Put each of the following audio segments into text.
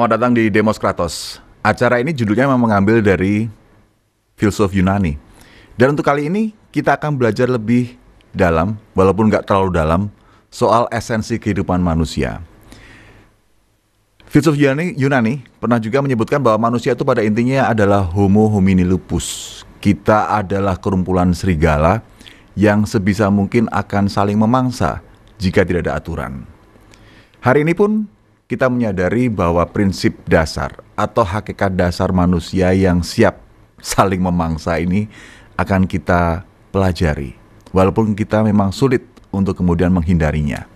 Selamat datang di Demos Kratos. Acara ini judulnya memang mengambil dari filsuf Yunani. Dan untuk kali ini kita akan belajar lebih dalam, walaupun nggak terlalu dalam, soal esensi kehidupan manusia. Filsuf Yunani, Yunani pernah juga menyebutkan bahwa manusia itu pada intinya adalah homo homini lupus. Kita adalah kerumpulan serigala yang sebisa mungkin akan saling memangsa jika tidak ada aturan. Hari ini pun kita menyadari bahwa prinsip dasar atau hakikat dasar manusia yang siap saling memangsa ini akan kita pelajari, walaupun kita memang sulit untuk kemudian menghindarinya.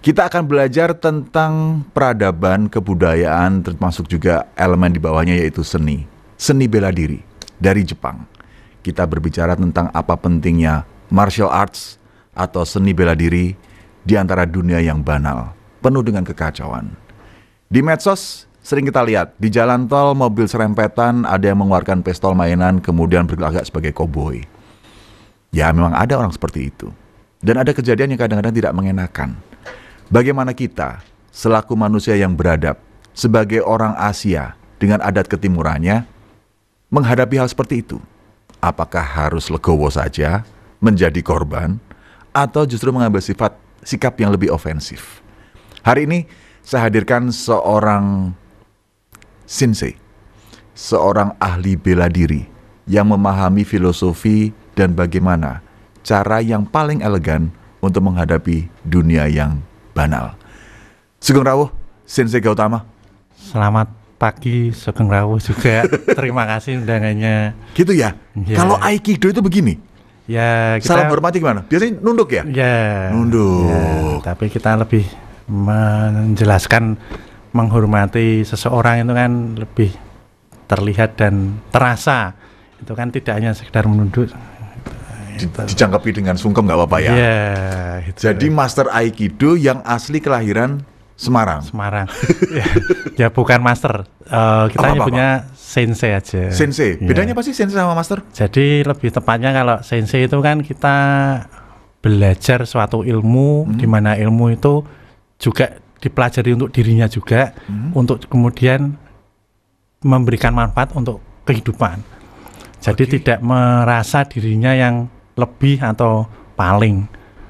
Kita akan belajar tentang peradaban, kebudayaan, termasuk juga elemen di bawahnya, yaitu seni. Seni bela diri dari Jepang. Kita berbicara tentang apa pentingnya martial arts atau seni bela diri di antara dunia yang banal penuh dengan kekacauan. Di medsos sering kita lihat di jalan tol mobil serempetan ada yang mengeluarkan pistol mainan kemudian berlagak sebagai koboi. Ya memang ada orang seperti itu. Dan ada kejadian yang kadang-kadang tidak mengenakan. Bagaimana kita selaku manusia yang beradab sebagai orang Asia dengan adat ketimurannya menghadapi hal seperti itu? Apakah harus legowo saja menjadi korban atau justru mengambil sifat sikap yang lebih ofensif? Hari ini saya hadirkan seorang sensei, seorang ahli bela diri yang memahami filosofi dan bagaimana cara yang paling elegan untuk menghadapi dunia yang banal. Sugeng Rawuh, Sensei Gautama. Selamat pagi Sugeng Rawuh juga. Terima kasih undangannya. Gitu ya. ya. Kalau Aikido itu begini, Ya, kita, salam hormati gimana? Biasanya nunduk ya? Ya. Nunduk. Ya, tapi kita lebih menjelaskan menghormati seseorang itu kan lebih terlihat dan terasa itu kan tidak hanya sekedar menunduk dijangkapi dengan sungkem nggak apa-apa ya. Yeah, itu. Jadi master aikido yang asli kelahiran Semarang. Semarang. Ya, ya, bukan master. Uh, kita apa, nyebutnya apa, apa. sensei aja. Sensei. Iya. Bedanya apa sih sensei sama master? Jadi lebih tepatnya kalau sensei itu kan kita belajar suatu ilmu hmm. di mana ilmu itu juga dipelajari untuk dirinya juga hmm. untuk kemudian memberikan manfaat untuk kehidupan. Jadi okay. tidak merasa dirinya yang lebih atau paling,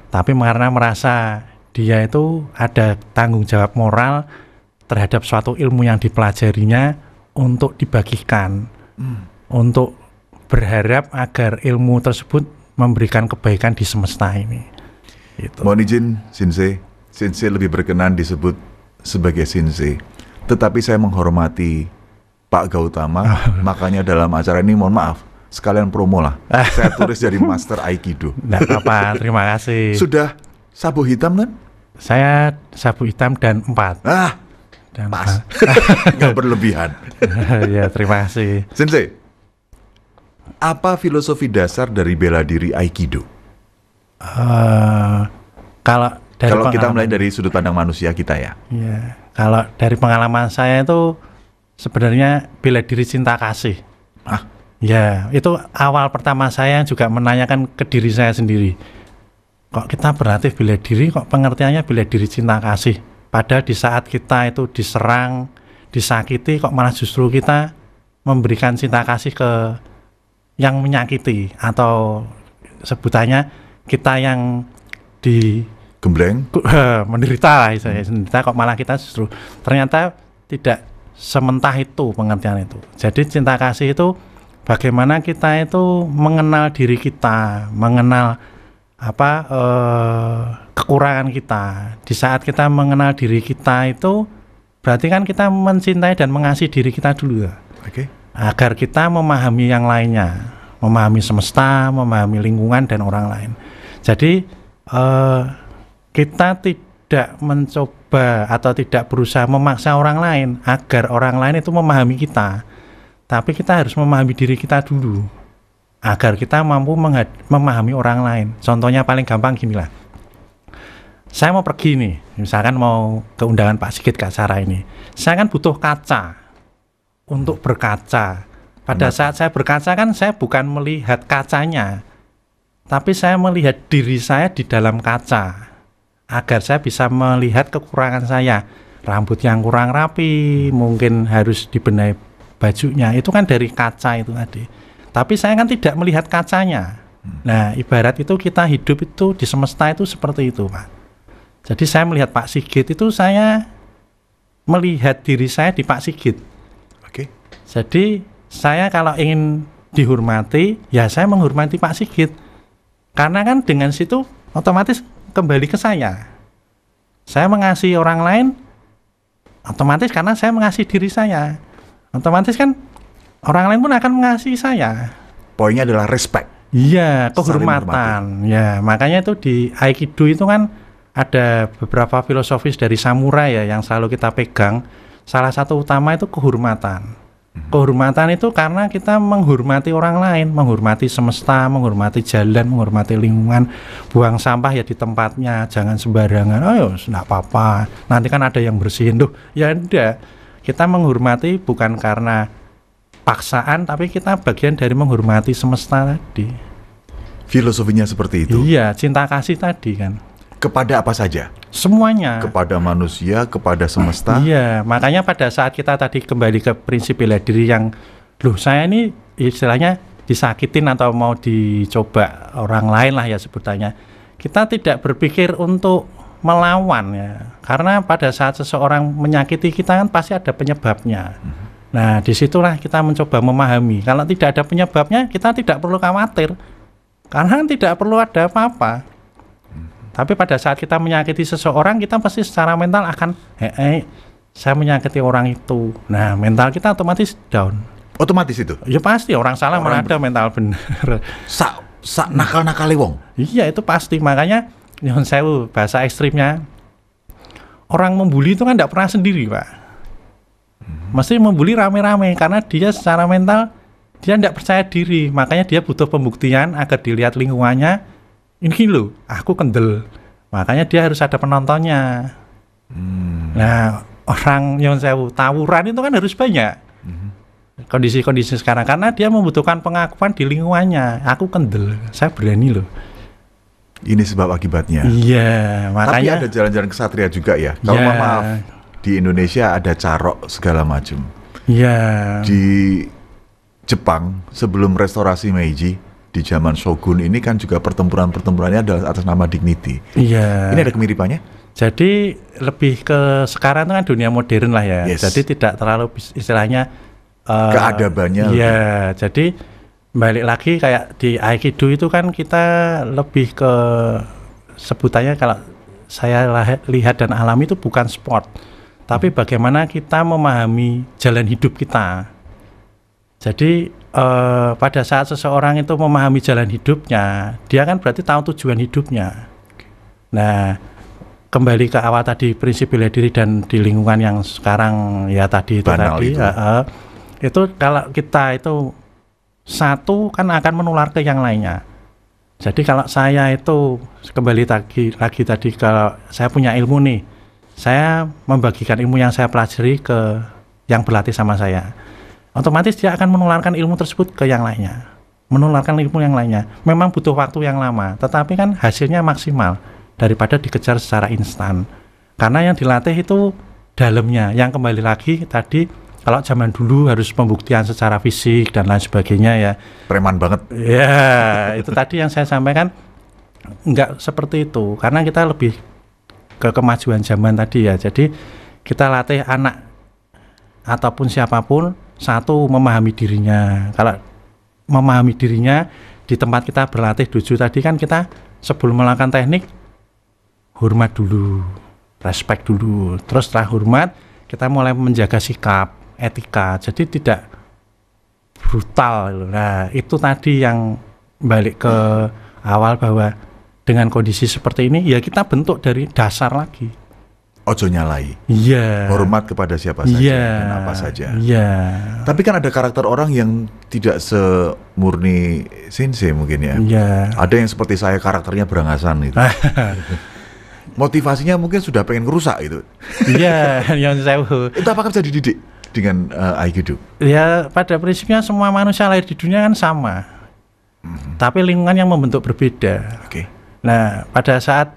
tapi karena merasa dia itu ada tanggung jawab moral terhadap suatu ilmu yang dipelajarinya untuk dibagikan, hmm. untuk berharap agar ilmu tersebut memberikan kebaikan di semesta ini. Gitu. Mohon izin, Sensei Sensei lebih berkenan disebut sebagai Sensei. Tetapi saya menghormati Pak Gautama, makanya dalam acara ini mohon maaf, sekalian promo lah. saya tulis dari Master Aikido. Nah, apa terima kasih. Sudah sabu hitam kan? Saya sabu hitam dan empat. Ah, dan pas. Gak berlebihan. ya, terima kasih. Sensei, apa filosofi dasar dari bela diri Aikido? Uh, kalau dari kalau kita mulai dari sudut pandang manusia kita ya. Iya. Kalau dari pengalaman saya itu sebenarnya bila diri cinta kasih. Ah. Ya, itu awal pertama saya juga menanyakan ke diri saya sendiri. Kok kita berlatih bila diri, kok pengertiannya bila diri cinta kasih? Pada di saat kita itu diserang, disakiti, kok malah justru kita memberikan cinta kasih ke yang menyakiti atau sebutannya kita yang di gembleng menderita saya hmm. menderita kok malah kita justru ternyata tidak sementah itu pengertian itu jadi cinta kasih itu bagaimana kita itu mengenal diri kita mengenal apa eh, kekurangan kita di saat kita mengenal diri kita itu berarti kan kita mencintai dan mengasihi diri kita dulu ya okay. agar kita memahami yang lainnya memahami semesta memahami lingkungan dan orang lain jadi eh, kita tidak mencoba atau tidak berusaha memaksa orang lain agar orang lain itu memahami kita tapi kita harus memahami diri kita dulu agar kita mampu memahami orang lain contohnya paling gampang gini lah saya mau pergi nih misalkan mau ke undangan Pak Sigit Kak Sarah ini saya kan butuh kaca untuk berkaca pada Benar. saat saya berkaca kan saya bukan melihat kacanya tapi saya melihat diri saya di dalam kaca agar saya bisa melihat kekurangan saya rambut yang kurang rapi mungkin harus dibenahi bajunya itu kan dari kaca itu tadi tapi saya kan tidak melihat kacanya hmm. nah ibarat itu kita hidup itu di semesta itu seperti itu pak jadi saya melihat Pak Sigit itu saya melihat diri saya di Pak Sigit oke jadi saya kalau ingin dihormati ya saya menghormati Pak Sigit karena kan dengan situ otomatis kembali ke saya. Saya mengasihi orang lain otomatis karena saya mengasihi diri saya. Otomatis kan orang lain pun akan mengasihi saya. Poinnya adalah respect. Iya, kehormatan. Ya, makanya itu di Aikido itu kan ada beberapa filosofis dari samurai ya yang selalu kita pegang. Salah satu utama itu kehormatan Mhm. Kehormatan itu karena kita menghormati orang lain, menghormati semesta, menghormati jalan, menghormati lingkungan. Buang sampah ya di tempatnya, jangan sembarangan. Oh, enggak ya apa-apa. Nanti kan ada yang bersihin tuh. Ya enggak. Kita menghormati bukan karena paksaan, tapi kita bagian dari menghormati semesta tadi. Filosofinya seperti itu. Iya, cinta kasih tadi kan kepada apa saja? Semuanya. Kepada manusia, kepada semesta. Iya, makanya pada saat kita tadi kembali ke prinsip bela diri yang loh saya ini istilahnya disakitin atau mau dicoba orang lain lah ya sebutannya. Kita tidak berpikir untuk melawan ya. Karena pada saat seseorang menyakiti kita kan pasti ada penyebabnya. Mm-hmm. Nah, disitulah kita mencoba memahami. Kalau tidak ada penyebabnya, kita tidak perlu khawatir. Karena kan tidak perlu ada apa-apa. Tapi pada saat kita menyakiti seseorang, kita pasti secara mental akan, eh, hey, eh, saya menyakiti orang itu. Nah, mental kita otomatis down. Otomatis itu? Ya pasti, orang salah orang ada mental benar. Sak sa nakal nakal wong. Iya itu pasti. Makanya nyuwun saya bahasa ekstrimnya orang membuli itu kan tidak pernah sendiri, Pak. Hmm. Mesti membuli rame-rame karena dia secara mental dia tidak percaya diri, makanya dia butuh pembuktian agar dilihat lingkungannya ini loh aku kendel makanya dia harus ada penontonnya hmm. nah orang yang saya tawuran itu kan harus banyak hmm. kondisi-kondisi hmm. sekarang karena dia membutuhkan pengakuan di lingkungannya aku kendel saya berani loh ini sebab akibatnya iya makanya tapi ada jalan-jalan kesatria juga ya kalau ya. maaf di Indonesia ada carok segala macam iya di Jepang sebelum restorasi Meiji di zaman shogun ini kan juga pertempuran-pertempurannya adalah atas nama dignity. Iya. Ini ada kemiripannya? Jadi lebih ke sekarang itu kan dunia modern lah ya. Yes. Jadi tidak terlalu istilahnya uh, keadabannya. Iya, jadi balik lagi kayak di aikido itu kan kita lebih ke sebutannya kalau saya lihat dan alami itu bukan sport, tapi bagaimana kita memahami jalan hidup kita. Jadi uh, pada saat seseorang itu memahami jalan hidupnya, dia kan berarti tahu tujuan hidupnya. Nah, kembali ke awal tadi prinsip bela diri dan di lingkungan yang sekarang ya tadi itu Banal tadi itu. Uh, uh, itu kalau kita itu satu kan akan menular ke yang lainnya. Jadi kalau saya itu kembali lagi lagi tadi kalau saya punya ilmu nih, saya membagikan ilmu yang saya pelajari ke yang berlatih sama saya otomatis dia akan menularkan ilmu tersebut ke yang lainnya menularkan ilmu yang lainnya memang butuh waktu yang lama tetapi kan hasilnya maksimal daripada dikejar secara instan karena yang dilatih itu dalamnya yang kembali lagi tadi kalau zaman dulu harus pembuktian secara fisik dan lain sebagainya ya preman banget ya itu tadi yang saya sampaikan nggak seperti itu karena kita lebih ke kemajuan zaman tadi ya jadi kita latih anak ataupun siapapun satu memahami dirinya kalau memahami dirinya di tempat kita berlatih dojo tadi kan kita sebelum melakukan teknik hormat dulu respect dulu terus setelah hormat kita mulai menjaga sikap etika jadi tidak brutal nah itu tadi yang balik ke awal bahwa dengan kondisi seperti ini ya kita bentuk dari dasar lagi ojo nyalai. Yeah. Hormat kepada siapa saja yeah. dan apa saja. Yeah. Tapi kan ada karakter orang yang tidak semurni sensei mungkin ya. Yeah. Ada yang seperti saya karakternya berangasan gitu. Motivasinya mungkin sudah pengen ngerusak itu. Iya, yang saya. Itu apakah bisa dididik dengan uh, Aikido? Ya, pada prinsipnya semua manusia lahir di dunia kan sama. Mm -hmm. Tapi lingkungan yang membentuk berbeda. Oke. Okay. Nah, pada saat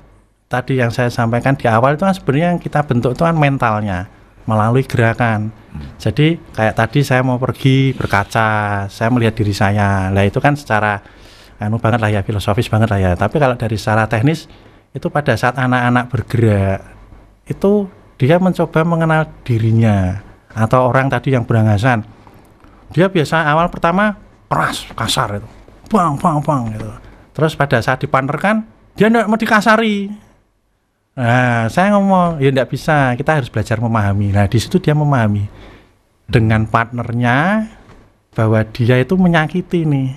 tadi yang saya sampaikan di awal itu kan sebenarnya yang kita bentuk itu kan mentalnya melalui gerakan. Hmm. Jadi kayak tadi saya mau pergi berkaca, saya melihat diri saya. Lah itu kan secara anu banget lah ya filosofis banget lah ya. Tapi kalau dari secara teknis itu pada saat anak-anak bergerak itu dia mencoba mengenal dirinya atau orang tadi yang berangasan. Dia biasa awal pertama keras, kasar itu. Bang, bang, bang gitu. Terus pada saat dipanerkan dia tidak mau dikasari Nah, saya ngomong, ya tidak bisa, kita harus belajar memahami. Nah, di situ dia memahami dengan partnernya bahwa dia itu menyakiti nih.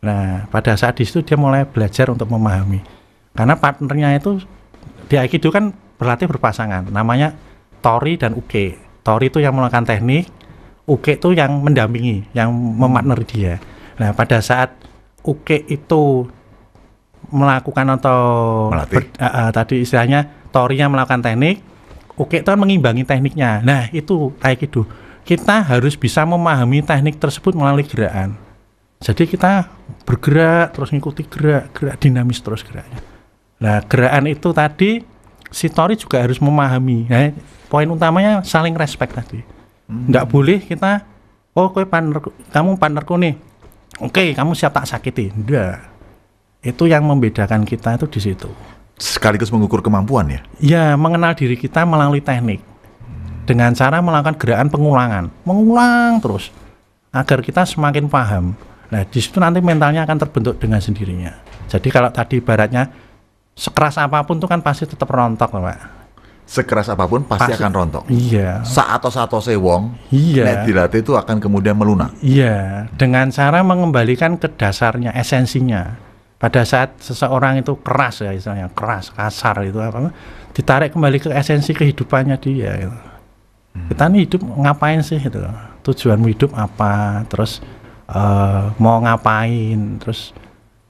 Nah, pada saat di situ dia mulai belajar untuk memahami. Karena partnernya itu di Aikido kan berlatih berpasangan, namanya Tori dan Uke. Tori itu yang melakukan teknik, Uke itu yang mendampingi, yang memartner dia. Nah, pada saat Uke itu melakukan atau ber, uh, uh, tadi istilahnya Tori torinya melakukan teknik, Oke itu mengimbangi tekniknya. Nah itu kayak Aikido. Gitu. Kita harus bisa memahami teknik tersebut melalui gerakan. Jadi kita bergerak terus mengikuti gerak, gerak dinamis terus geraknya. Nah gerakan itu tadi si Tori juga harus memahami. Nah, poin utamanya saling respect tadi. Hmm. Nggak hmm. boleh kita, oh kue partner, kamu partnerku nih. Oke, okay, kamu siap tak sakiti. Enggak itu yang membedakan kita itu di situ. Sekaligus mengukur kemampuan ya? Ya, mengenal diri kita melalui teknik. Hmm. Dengan cara melakukan gerakan pengulangan. Mengulang terus. Agar kita semakin paham. Nah, di situ nanti mentalnya akan terbentuk dengan sendirinya. Jadi kalau tadi baratnya sekeras apapun itu kan pasti tetap rontok, Pak. Sekeras apapun pasti, pasti akan rontok. Iya. Saat atau saat sewong, iya. dilatih itu akan kemudian melunak. Iya, dengan cara mengembalikan ke dasarnya, esensinya pada saat seseorang itu keras ya istilahnya keras kasar itu apa ditarik kembali ke esensi kehidupannya dia gitu. hmm. kita ini hidup ngapain sih gitu tujuanmu hidup apa terus uh, mau ngapain terus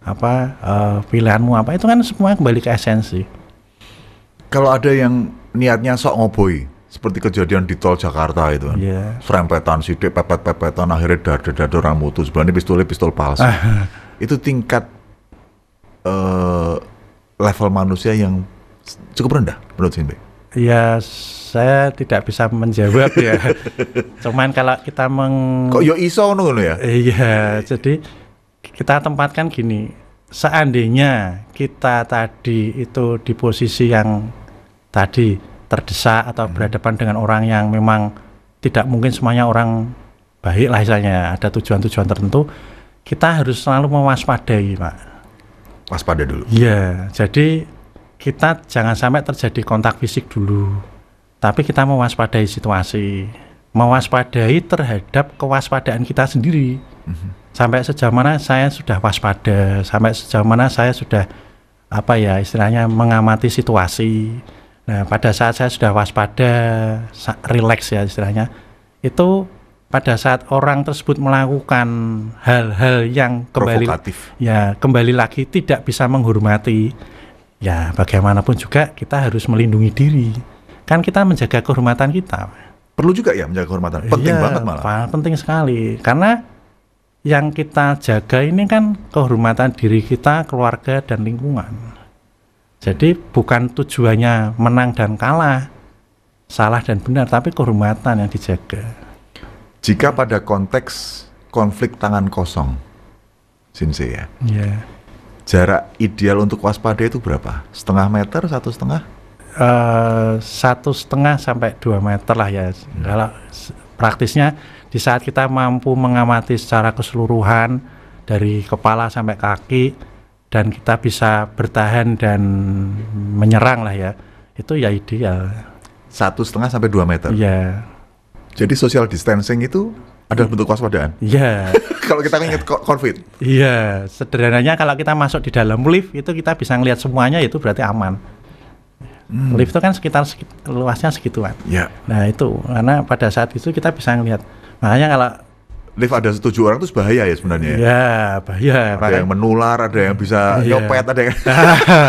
apa uh, pilihanmu apa itu kan semua kembali ke esensi kalau ada yang niatnya sok ngoboi seperti kejadian di tol Jakarta itu kan. Yeah. Serempetan sidik, pepet-pepetan akhirnya dada-dada orang mutus, berani pistolnya pistol palsu. itu tingkat uh, level manusia yang cukup rendah menurut Sinbe? Ya saya tidak bisa menjawab ya. Cuman kalau kita meng Kok yo iso ngono ya? Iya, jadi kita tempatkan gini. Seandainya kita tadi itu di posisi yang tadi terdesak atau hmm. berhadapan dengan orang yang memang tidak mungkin semuanya orang baik lah misalnya ada tujuan-tujuan tertentu, kita harus selalu mewaspadai, Pak waspada dulu. Iya, jadi kita jangan sampai terjadi kontak fisik dulu, tapi kita mewaspadai situasi, mewaspadai terhadap kewaspadaan kita sendiri. Mm-hmm. Sampai sejauh mana saya sudah waspada, sampai sejauh mana saya sudah apa ya istilahnya mengamati situasi. Nah, pada saat saya sudah waspada, relax ya istilahnya, itu pada saat orang tersebut melakukan hal-hal yang kembali Provokatif. ya kembali lagi tidak bisa menghormati ya bagaimanapun juga kita harus melindungi diri kan kita menjaga kehormatan kita perlu juga ya menjaga kehormatan penting ya, banget malah penting sekali karena yang kita jaga ini kan kehormatan diri kita keluarga dan lingkungan jadi bukan tujuannya menang dan kalah salah dan benar tapi kehormatan yang dijaga jika pada konteks konflik tangan kosong, Sensei ya. Yeah. Jarak ideal untuk waspada itu berapa? Setengah meter, satu setengah? Uh, satu setengah sampai dua meter lah ya. Hmm. Kalau praktisnya di saat kita mampu mengamati secara keseluruhan dari kepala sampai kaki dan kita bisa bertahan dan menyerang lah ya itu ya ideal satu setengah sampai dua meter Yeah. Jadi social distancing itu adalah hmm. bentuk kewaspadaan. Iya. kalau kita ingat COVID. Iya, sederhananya kalau kita masuk di dalam lift itu kita bisa ngelihat semuanya itu berarti aman. Hmm. Lift itu kan sekitar, luasnya segituan. Iya. Nah itu karena pada saat itu kita bisa ngelihat. Makanya kalau lift ada setuju orang itu bahaya ya sebenarnya. Ya? Iya, bahaya. Ada makanya. yang menular, ada yang bisa yeah. nyopet, ada yang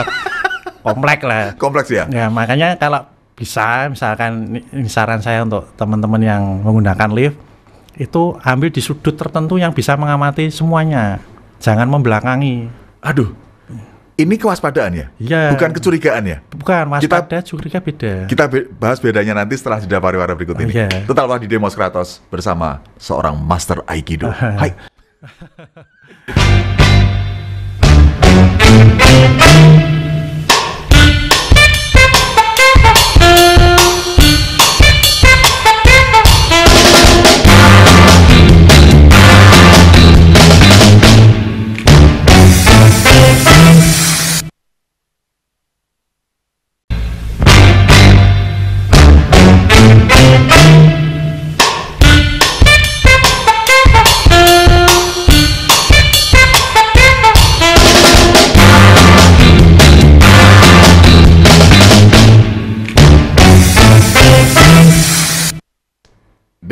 kompleks lah. Kompleks ya. Ya makanya kalau bisa misalkan ini saran saya untuk teman-teman yang menggunakan lift itu ambil di sudut tertentu yang bisa mengamati semuanya jangan membelakangi aduh ini kewaspadaan ya? ya bukan kecurigaan ya? bukan, waspada curiga beda kita bahas bedanya nanti setelah jeda pariwara berikut ini iya. oh, yeah. tetaplah di Demos Kratos bersama seorang Master Aikido hai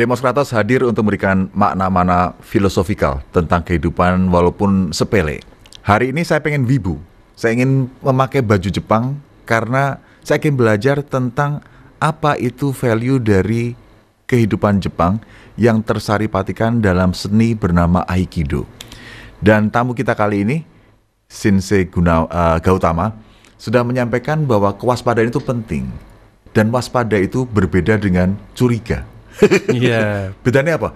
Demokratas hadir untuk memberikan makna-makna filosofikal tentang kehidupan walaupun sepele. Hari ini saya pengen wibu. Saya ingin memakai baju Jepang karena saya ingin belajar tentang apa itu value dari kehidupan Jepang yang tersaripatikan dalam seni bernama Aikido. Dan tamu kita kali ini, Sensei Guna, uh, Gautama, sudah menyampaikan bahwa kewaspadaan itu penting. Dan waspada itu berbeda dengan curiga Iya. Bedanya apa?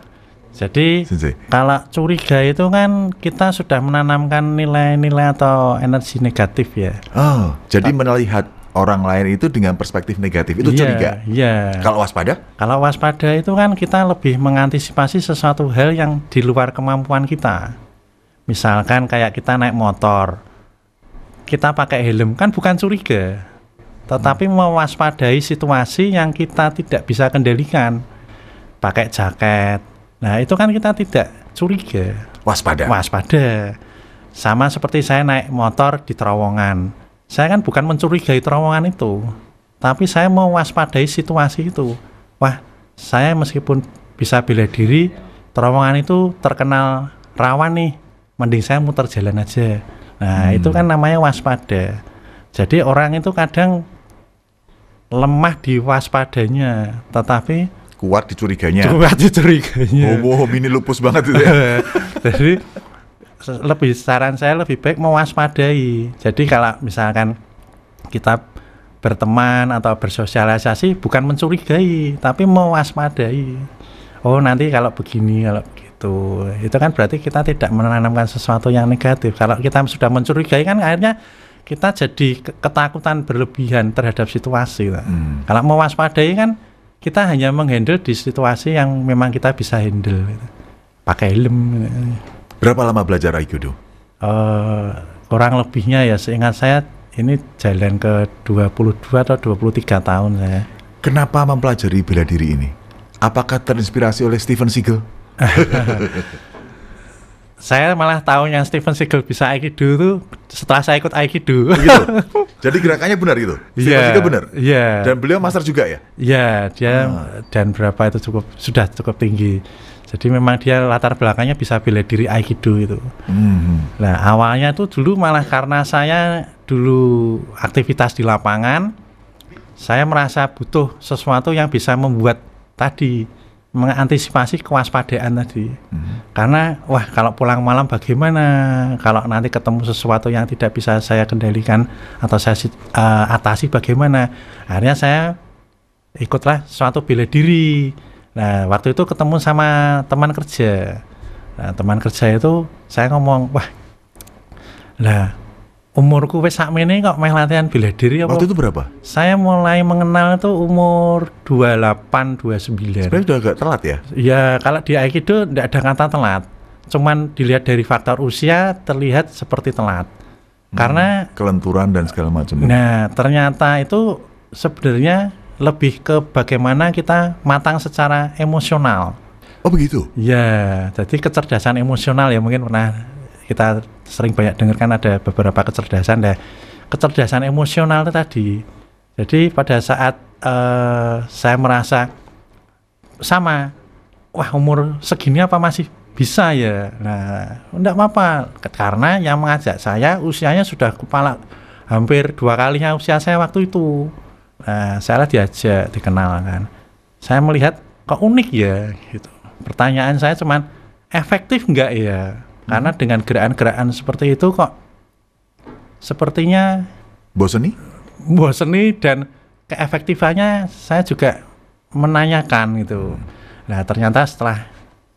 Jadi Sensei. kalau curiga itu kan kita sudah menanamkan nilai-nilai atau energi negatif ya. Oh, jadi melihat orang lain itu dengan perspektif negatif itu yeah, curiga. Iya. Kalau waspada? Kalau waspada itu kan kita lebih mengantisipasi sesuatu hal yang di luar kemampuan kita. Misalkan kayak kita naik motor, kita pakai helm kan bukan curiga, tetapi hmm. mewaspadai situasi yang kita tidak bisa kendalikan pakai jaket. Nah, itu kan kita tidak curiga. Waspada. Waspada. Sama seperti saya naik motor di terowongan. Saya kan bukan mencurigai terowongan itu, tapi saya mau waspadai situasi itu. Wah, saya meskipun bisa bela diri, terowongan itu terkenal rawan nih. Mending saya muter jalan aja. Nah, hmm. itu kan namanya waspada. Jadi orang itu kadang lemah di waspadanya, tetapi kuat dicuriganya. Kuat dicuriganya. Oh ini lupus banget itu ya. Jadi lebih saran saya lebih baik mewaspadai. Jadi kalau misalkan kita berteman atau bersosialisasi bukan mencurigai tapi mewaspadai. Oh nanti kalau begini kalau begitu itu kan berarti kita tidak menanamkan sesuatu yang negatif. Kalau kita sudah mencurigai kan akhirnya kita jadi ketakutan berlebihan terhadap situasi. Hmm. Kalau mewaspadai kan kita hanya menghandle di situasi yang memang kita bisa handle gitu. pakai helm gitu. berapa lama belajar aikido uh, kurang lebihnya ya seingat saya ini jalan ke 22 atau 23 tahun saya kenapa mempelajari bela diri ini apakah terinspirasi oleh Steven Seagal saya malah tahu yang Steven Seagal bisa aikido itu setelah saya ikut aikido. Oh gitu. Jadi gerakannya benar gitu. Steven yeah, Seagal benar. Iya. Yeah. Dan beliau master juga ya. Iya, yeah, dia hmm. dan berapa itu cukup sudah cukup tinggi. Jadi memang dia latar belakangnya bisa bela diri aikido itu. Mhm. Nah, awalnya itu dulu malah karena saya dulu aktivitas di lapangan saya merasa butuh sesuatu yang bisa membuat tadi mengantisipasi kewaspadaan tadi. Hmm. Karena wah kalau pulang malam bagaimana? Kalau nanti ketemu sesuatu yang tidak bisa saya kendalikan atau saya uh, atasi bagaimana? Akhirnya saya ikutlah suatu bela diri. Nah, waktu itu ketemu sama teman kerja. Nah, teman kerja itu saya ngomong, "Wah, lah umurku wis sakmene kok main latihan bela diri apa? Waktu itu berapa? Saya mulai mengenal itu umur 28 29. Sebenarnya udah agak telat ya? Iya, kalau di aikido tidak ada kata telat. Cuman dilihat dari faktor usia terlihat seperti telat. Hmm, Karena kelenturan dan segala macam. Nah, ternyata itu sebenarnya lebih ke bagaimana kita matang secara emosional. Oh begitu? Ya, jadi kecerdasan emosional ya mungkin pernah kita sering banyak dengarkan ada beberapa kecerdasan deh nah, kecerdasan emosional tadi jadi pada saat uh, saya merasa sama wah umur segini apa masih bisa ya nah enggak apa-apa karena yang mengajak saya usianya sudah kepala hampir dua kalinya usia saya waktu itu nah saya diajak dikenal kan saya melihat kok unik ya gitu pertanyaan saya cuman efektif enggak ya karena hmm. dengan gerakan-gerakan seperti itu kok sepertinya boseni? Boseni dan keefektifannya saya juga menanyakan gitu. Hmm. Nah, ternyata setelah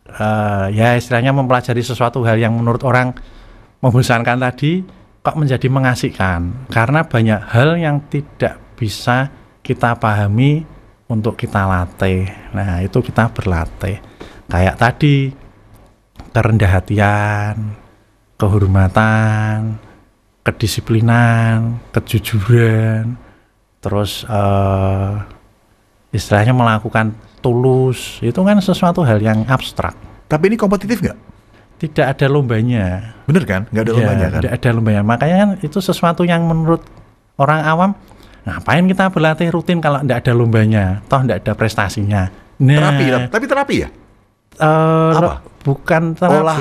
uh, ya istilahnya mempelajari sesuatu hal yang menurut orang membosankan tadi kok menjadi mengasihkan karena banyak hal yang tidak bisa kita pahami untuk kita latih. Nah, itu kita berlatih. Kayak tadi kerendah hatian, kehormatan, kedisiplinan, kejujuran, terus uh, istilahnya melakukan tulus itu kan sesuatu hal yang abstrak. Tapi ini kompetitif nggak? Tidak ada lombanya. Bener kan? Nggak ada ya, lombanya kan? Tidak ada lombanya. Makanya kan itu sesuatu yang menurut orang awam ngapain kita berlatih rutin kalau tidak ada lombanya, toh tidak ada prestasinya. Nah, terapi, tapi terapi ya? Uh, Apa? bukan terapi. Olah,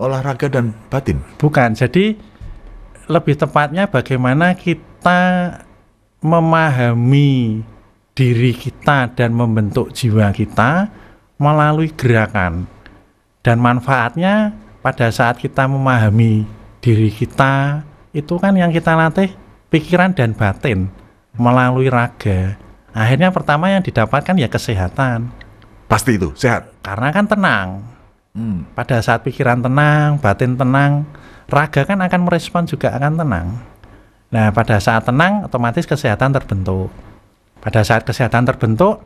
olahraga dan batin. Bukan. Jadi lebih tepatnya bagaimana kita memahami diri kita dan membentuk jiwa kita melalui gerakan. Dan manfaatnya pada saat kita memahami diri kita itu kan yang kita latih pikiran dan batin melalui raga. Akhirnya pertama yang didapatkan ya kesehatan. Pasti itu, sehat. Karena kan tenang Hmm, pada saat pikiran tenang, batin tenang, raga kan akan merespon juga akan tenang. Nah, pada saat tenang otomatis kesehatan terbentuk. Pada saat kesehatan terbentuk,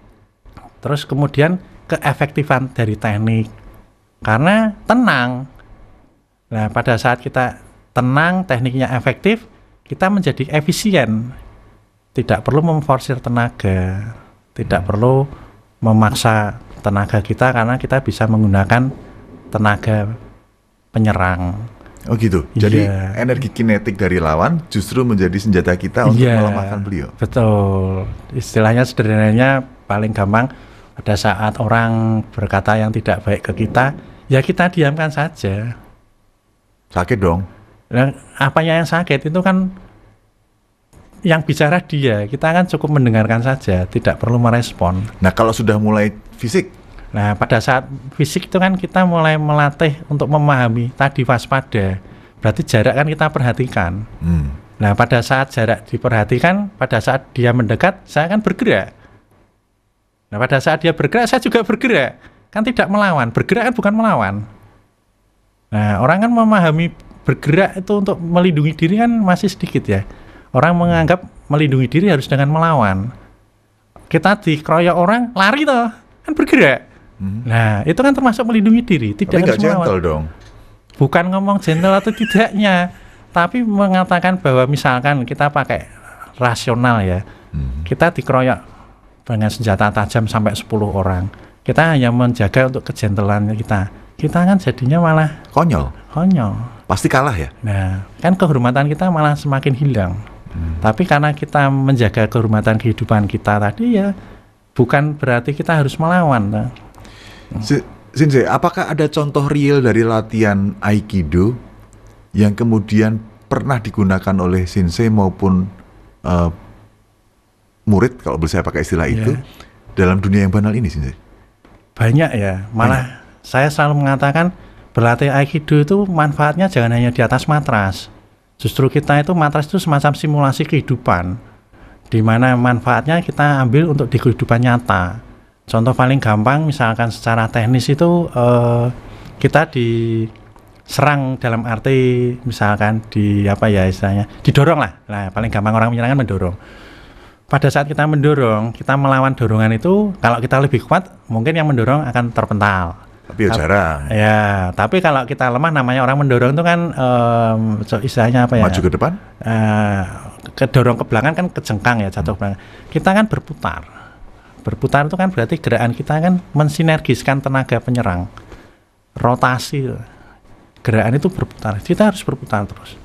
terus kemudian keefektifan dari teknik. Karena tenang. Nah, pada saat kita tenang, tekniknya efektif, kita menjadi efisien. Tidak perlu memforsir tenaga, tidak hmm. perlu memaksa tenaga kita karena kita bisa menggunakan tenaga penyerang. Oh gitu. Jadi yeah. energi kinetik dari lawan justru menjadi senjata kita untuk yeah, melemahkan beliau. Betul. Istilahnya sederhananya paling gampang pada saat orang berkata yang tidak baik ke kita, ya kita diamkan saja. Sakit dong. Nah, apanya yang sakit itu kan yang bicara dia, kita kan cukup mendengarkan saja, tidak perlu merespon. Nah, kalau sudah mulai fisik Nah, pada saat fisik itu kan kita mulai melatih untuk memahami tadi waspada. Berarti jarak kan kita perhatikan. Hmm. Nah, pada saat jarak diperhatikan, pada saat dia mendekat, saya akan bergerak. Nah, pada saat dia bergerak, saya juga bergerak. Kan tidak melawan. Bergerak kan bukan melawan. Nah, orang kan memahami bergerak itu untuk melindungi diri kan masih sedikit ya. Orang menganggap melindungi diri harus dengan melawan. Kita dikeroyok orang, lari toh. Kan bergerak Hmm. Nah, itu kan termasuk melindungi diri, tidak Tapi harus gentle dong. Bukan ngomong gentle atau tidaknya, tapi mengatakan bahwa misalkan kita pakai rasional ya. Hmm. Kita dikeroyok dengan senjata tajam sampai 10 orang. Kita hanya menjaga untuk kejentelan kita. Kita kan jadinya malah konyol. Konyol. Pasti kalah ya. Nah, kan kehormatan kita malah semakin hilang. Hmm. Tapi karena kita menjaga kehormatan kehidupan kita tadi ya bukan berarti kita harus melawan. Nah. Si, apakah ada contoh real dari latihan Aikido yang kemudian pernah digunakan oleh Sensei maupun uh, murid kalau boleh saya pakai istilah yeah. itu ya. dalam dunia yang banal ini Sensei? Banyak ya, malah Banyak. saya selalu mengatakan berlatih Aikido itu manfaatnya jangan hanya di atas matras. Justru kita itu matras itu semacam simulasi kehidupan di mana manfaatnya kita ambil untuk di kehidupan nyata Contoh paling gampang misalkan secara teknis itu eh, kita diserang dalam arti misalkan di apa ya istilahnya didorong lah. Nah, paling gampang orang menyerang kan mendorong. Pada saat kita mendorong, kita melawan dorongan itu kalau kita lebih kuat mungkin yang mendorong akan terpental. Tapi cara. Ya, ya, tapi kalau kita lemah namanya orang mendorong itu kan um, istilahnya apa ya? Maju ke depan? Uh, eh, kedorong ke belakang kan kejengkang ya, jatuh hmm. Kita kan berputar berputar itu kan berarti gerakan kita kan mensinergiskan tenaga penyerang rotasi gerakan itu berputar kita harus berputar terus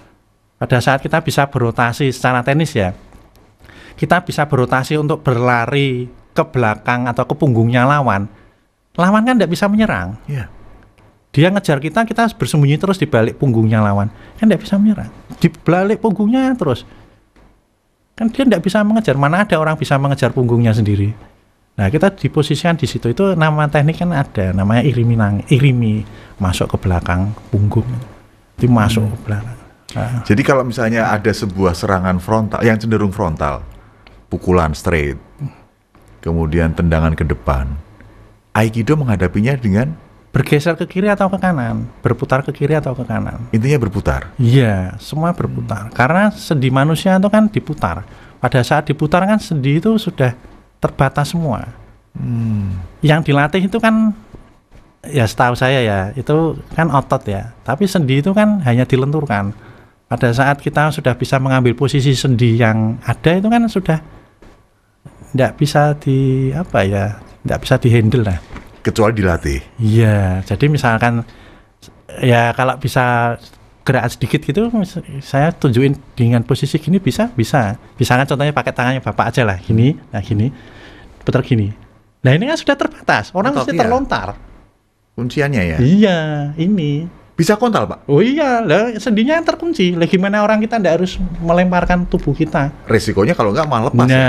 pada saat kita bisa berotasi secara tenis ya kita bisa berotasi untuk berlari ke belakang atau ke punggungnya lawan lawan kan tidak bisa menyerang yeah. dia ngejar kita kita harus bersembunyi terus di balik punggungnya lawan kan tidak bisa menyerang di balik punggungnya terus kan dia tidak bisa mengejar mana ada orang bisa mengejar punggungnya sendiri Nah, kita diposisikan di situ. Itu nama teknik kan ada, namanya irimi irimi masuk ke belakang punggung. Itu hmm. masuk hmm. ke belakang. Nah. Jadi kalau misalnya ada sebuah serangan frontal yang cenderung frontal, pukulan straight, kemudian tendangan ke depan, aikido menghadapinya dengan bergeser ke kiri atau ke kanan, berputar ke kiri atau ke kanan. Intinya berputar. Iya, semua berputar. Hmm. Karena sendi manusia itu kan diputar. Pada saat diputar kan sendi itu sudah terbatas semua. Hmm. Yang dilatih itu kan ya setahu saya ya itu kan otot ya, tapi sendi itu kan hanya dilenturkan. Pada saat kita sudah bisa mengambil posisi sendi yang ada itu kan sudah tidak bisa di apa ya, tidak bisa di handle lah. Kecuali dilatih. Iya, jadi misalkan ya kalau bisa gerak sedikit gitu saya tunjukin dengan posisi gini bisa bisa bisa kan contohnya pakai tangannya bapak aja lah gini nah gini putar gini nah ini kan sudah terbatas orang Ototnya. mesti iya? terlontar kunciannya ya iya ini bisa kontal pak oh iya lah sendinya yang terkunci Lagi mana orang kita ndak harus melemparkan tubuh kita resikonya kalau nggak malah lepas ya? nah ya.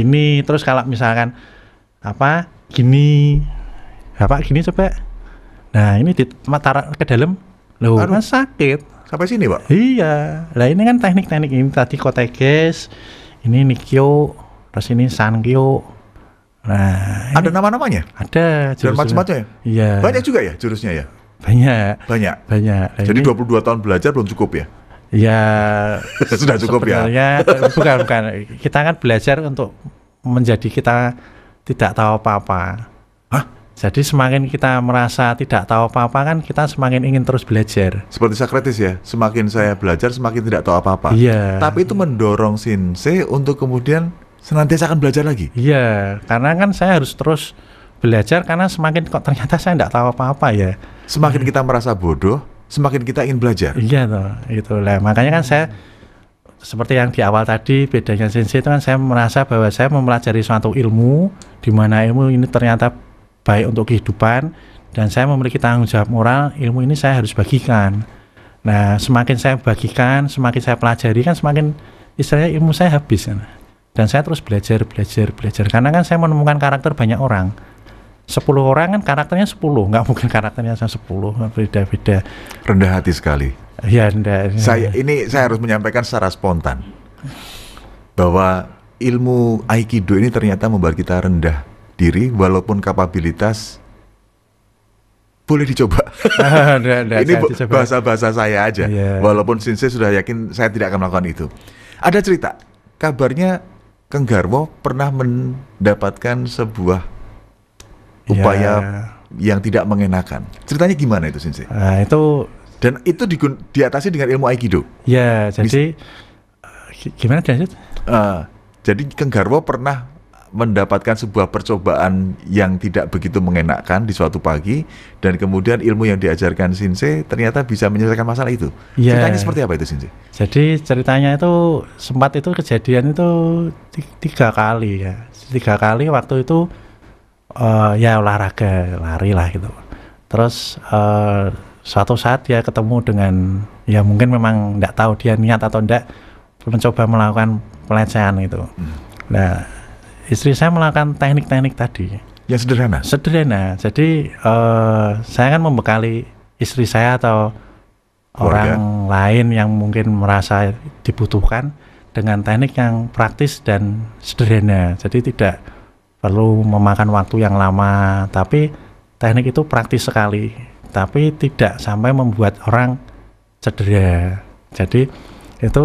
ini terus kalau misalkan apa gini apa gini coba nah ini di ditaruh ke dalam Loh, Aduh. kan sakit. Sampai sini, Pak? Iya. Lah ini kan teknik-teknik ini tadi Koteges, ini Nikyo, terus ini Sankyo. Nah, ada nama-namanya? Ada. Dan macam-macam ya? Iya. Banyak juga ya jurusnya ya? Banyak. Banyak. Banyak. Jadi ini... 22 tahun belajar belum cukup ya? Ya sudah cukup ya. bukan bukan. Kita kan belajar untuk menjadi kita tidak tahu apa-apa. Jadi semakin kita merasa tidak tahu apa-apa kan kita semakin ingin terus belajar. Seperti Sokrates ya, semakin saya belajar semakin tidak tahu apa-apa. Iya. Tapi itu mendorong sinse untuk kemudian senantiasa akan belajar lagi. Iya, karena kan saya harus terus belajar karena semakin kok ternyata saya tidak tahu apa-apa ya. Semakin kita merasa bodoh, semakin kita ingin belajar. Iya toh, gitu. lah. Makanya kan saya seperti yang di awal tadi bedanya sensei itu kan saya merasa bahwa saya mempelajari suatu ilmu di mana ilmu ini ternyata baik untuk kehidupan dan saya memiliki tanggung jawab moral ilmu ini saya harus bagikan nah semakin saya bagikan semakin saya pelajari kan semakin istilahnya ilmu saya habis kan? dan saya terus belajar belajar belajar karena kan saya menemukan karakter banyak orang sepuluh orang kan karakternya sepuluh nggak mungkin karakternya sama kan? 10 beda-beda rendah hati sekali ya rendah saya ini saya harus menyampaikan secara spontan bahwa ilmu Aikido ini ternyata membuat kita rendah diri walaupun kapabilitas boleh dicoba. Ah, Ini bahasa-bahasa saya aja. Yeah. Walaupun Sinse sudah yakin saya tidak akan melakukan itu. Ada cerita, kabarnya Kang Garwo pernah mendapatkan sebuah iya. upaya yeah. yang tidak mengenakan. Ceritanya gimana itu Sinse? Nah, itu dan itu digun diatasi dengan ilmu Aikido. Ya, yeah, jadi Mis eh, gimana lanjut? Uh, ah, jadi Kang Garwo pernah mendapatkan sebuah percobaan yang tidak begitu mengenakkan di suatu pagi dan kemudian ilmu yang diajarkan Sinse ternyata bisa menyelesaikan masalah itu. Yeah. Ceritanya seperti apa itu Sinse? Jadi ceritanya itu sempat itu kejadian itu tiga kali ya, tiga kali waktu itu uh, ya olahraga lari lah gitu. Terus uh, suatu saat ya ketemu dengan ya mungkin memang tidak tahu dia niat atau tidak mencoba melakukan pelecehan gitu. Hmm. Nah istri saya melakukan teknik-teknik tadi. Yang sederhana. Sederhana. Jadi uh, saya kan membekali istri saya atau Keluarga. orang lain yang mungkin merasa dibutuhkan dengan teknik yang praktis dan sederhana. Jadi tidak perlu memakan waktu yang lama, tapi teknik itu praktis sekali, tapi tidak sampai membuat orang cedera. Jadi itu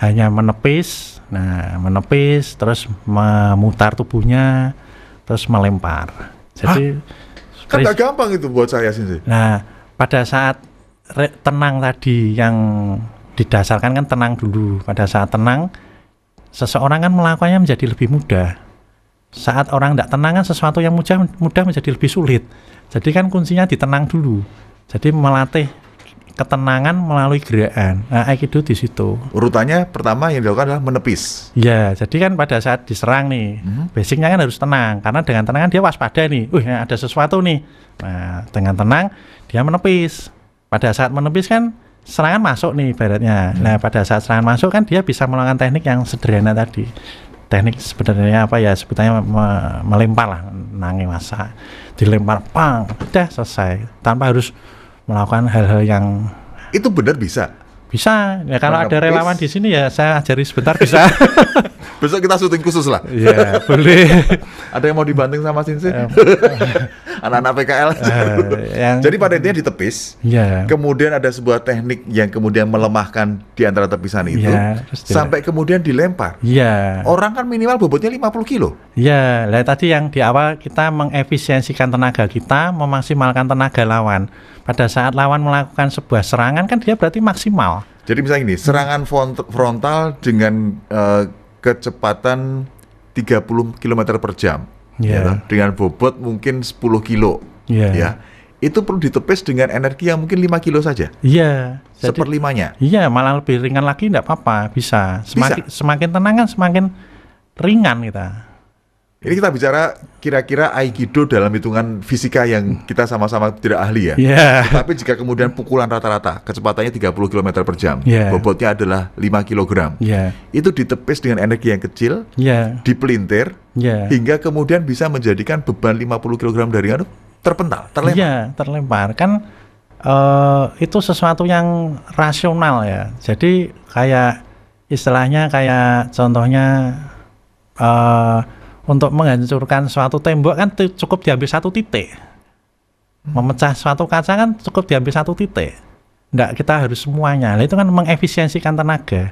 hanya menepis Nah, menepis terus memutar tubuhnya terus melempar. Jadi Hah? Kata gampang itu buat saya sih. Nah, pada saat tenang tadi yang didasarkan kan tenang dulu. Pada saat tenang seseorang kan melakukannya menjadi lebih mudah. Saat orang tidak tenang kan sesuatu yang mudah mudah menjadi lebih sulit. Jadi kan kuncinya ditenang dulu. Jadi melatih ketenangan melalui gerakan, Nah, aikido di situ. Urutannya pertama yang dilakukan adalah menepis. Ya, jadi kan pada saat diserang nih, hmm. basicnya kan harus tenang karena dengan tenang dia waspada nih. uh ada sesuatu nih. Nah, dengan tenang dia menepis. Pada saat menepis kan serangan masuk nih baratnya. Hmm. Nah, pada saat serangan masuk kan dia bisa melakukan teknik yang sederhana tadi. Teknik sebenarnya apa ya sebutannya me melempar lah nangi masa dilempar pang udah selesai tanpa harus melakukan hal-hal yang itu benar bisa bisa ya kalau ada relawan di sini ya saya ajari sebentar bisa besok kita syuting khusus lah ya boleh ada yang mau dibanting sama Sinsi anak-anak PKL uh, eh, yang... jadi pada intinya ditepis ya. kemudian ada sebuah teknik yang kemudian melemahkan di antara tepisan itu ya, sampai kemudian dilempar ya. orang kan minimal bobotnya 50 kilo ya lah tadi yang di awal kita mengefisiensikan tenaga kita memaksimalkan tenaga lawan pada saat lawan melakukan sebuah serangan kan dia berarti maksimal. Jadi misalnya ini serangan frontal dengan uh, kecepatan 30 km per jam, yeah. ya, ya. dengan bobot mungkin 10 kilo, yeah. ya itu perlu ditepis dengan energi yang mungkin 5 kilo saja. Iya. Seperlimanya. Iya, malah lebih ringan lagi tidak apa-apa, bisa. Semakin bisa. semakin tenang kan semakin ringan kita. Ini kita bicara kira-kira aikido dalam hitungan fisika yang kita sama-sama tidak ahli ya. Yeah. Iya. Tapi jika kemudian pukulan rata-rata kecepatannya 30 km per jam, yeah. bobotnya adalah 5 kg. Yeah. Itu ditepis dengan energi yang kecil, yeah. dipelintir, yeah. hingga kemudian bisa menjadikan beban 50 kg dari anu terpental, terlempar. yeah, terlempar. Kan uh, itu sesuatu yang rasional ya. Jadi kayak istilahnya kayak contohnya uh, untuk menghancurkan suatu tembok kan cukup diambil satu titik hmm. memecah suatu kaca kan cukup diambil satu titik enggak kita harus semuanya nah, itu kan mengefisiensikan tenaga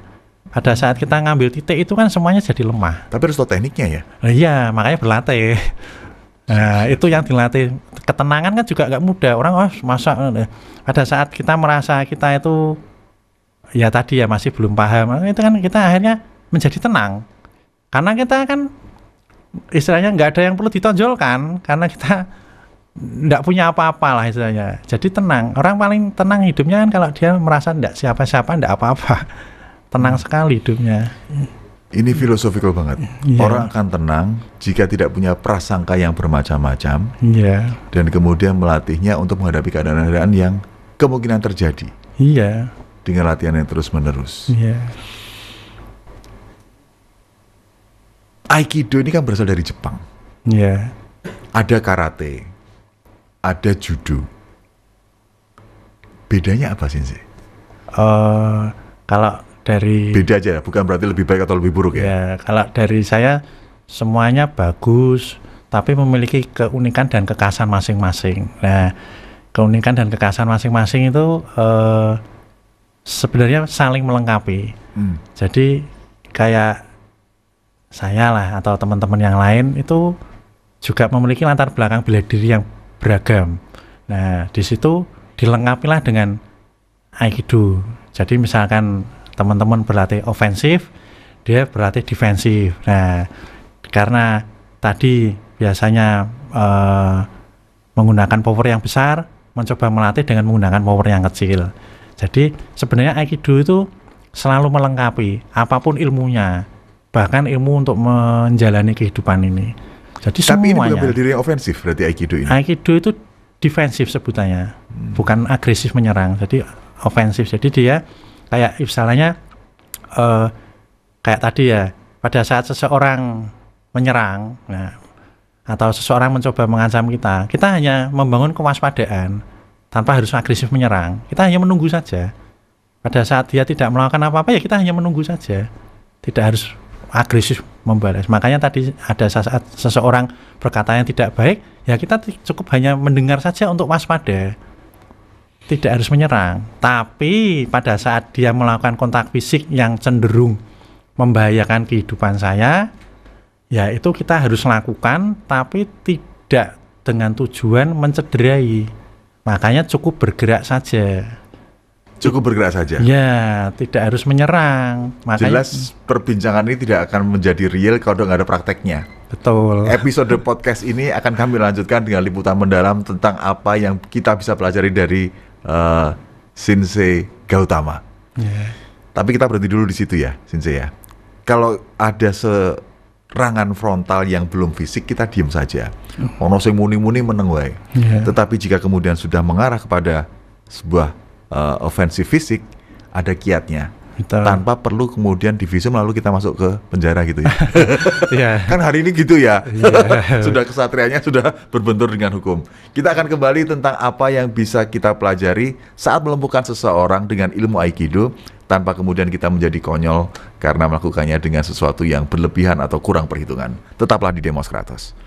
pada saat kita ngambil titik itu kan semuanya jadi lemah tapi harus tahu tekniknya ya nah, iya makanya berlatih nah itu yang dilatih ketenangan kan juga enggak mudah orang oh masa eh, pada saat kita merasa kita itu ya tadi ya masih belum paham nah, itu kan kita akhirnya menjadi tenang karena kita kan istilahnya nggak ada yang perlu ditonjolkan karena kita nggak punya apa-apa lah istilahnya. Jadi tenang. Orang paling tenang hidupnya kan kalau dia merasa nggak siapa-siapa, nggak apa-apa. Tenang hmm. sekali hidupnya. Ini filosofikal banget. Yeah. Orang akan tenang jika tidak punya prasangka yang bermacam-macam. Yeah. Dan kemudian melatihnya untuk menghadapi keadaan-keadaan yang kemungkinan terjadi. Iya. Yeah. Dengan latihan yang terus-menerus. Iya. Yeah. Aikido ini kan berasal dari Jepang. Iya. Yeah. Ada karate, ada judo. Bedanya apa sih? Uh, kalau dari beda aja, ya, bukan berarti lebih baik atau lebih buruk ya? Yeah, kalau dari saya semuanya bagus, tapi memiliki keunikan dan kekasan masing-masing. Nah, keunikan dan kekasan masing-masing itu uh, sebenarnya saling melengkapi. Hmm. Jadi kayak saya lah atau teman-teman yang lain itu juga memiliki latar belakang bela diri yang beragam. Nah, di situ dilengkapilah dengan aikido. Jadi misalkan teman-teman berlatih ofensif, dia berlatih defensif. Nah, karena tadi biasanya eh, menggunakan power yang besar, mencoba melatih dengan menggunakan power yang kecil. Jadi sebenarnya aikido itu selalu melengkapi apapun ilmunya bahkan ilmu untuk menjalani kehidupan ini. Jadi Tapi semuanya. ini bukan diri ofensif berarti Aikido ini. Aikido itu defensif sebutannya, hmm. bukan agresif menyerang. Jadi ofensif. Jadi dia kayak misalnya uh, kayak tadi ya, pada saat seseorang menyerang, nah, atau seseorang mencoba mengancam kita, kita hanya membangun kewaspadaan tanpa harus agresif menyerang. Kita hanya menunggu saja. Pada saat dia tidak melakukan apa-apa ya kita hanya menunggu saja. Tidak harus agresif membalas. Makanya tadi ada saat seseorang berkata yang tidak baik, ya kita cukup hanya mendengar saja untuk waspada. Tidak harus menyerang. Tapi pada saat dia melakukan kontak fisik yang cenderung membahayakan kehidupan saya, ya itu kita harus lakukan tapi tidak dengan tujuan mencederai. Makanya cukup bergerak saja. Cukup bergerak saja. Ya, tidak harus menyerang. Makanya, Jelas perbincangan ini tidak akan menjadi real kalau nggak ada prakteknya. Betul. Episode podcast ini akan kami lanjutkan dengan liputan mendalam tentang apa yang kita bisa pelajari dari uh, eh, Sensei Gautama. Yeah. Tapi kita berhenti dulu di situ ya, Sensei ya. Kalau ada serangan frontal yang belum fisik, kita diem saja. Hmm. Ono sing muni-muni meneng Yeah. Tetapi jika kemudian sudah mengarah kepada sebuah uh, ofensif fisik ada kiatnya Betul. tanpa perlu kemudian divisi lalu kita masuk ke penjara gitu ya. Iya. Kan hari ini gitu ya. Iya. sudah kesatrianya sudah berbentur dengan hukum. Kita akan kembali tentang apa yang bisa kita pelajari saat melumpuhkan seseorang dengan ilmu Aikido tanpa kemudian kita menjadi konyol karena melakukannya dengan sesuatu yang berlebihan atau kurang perhitungan. Tetaplah di Demos Kratos.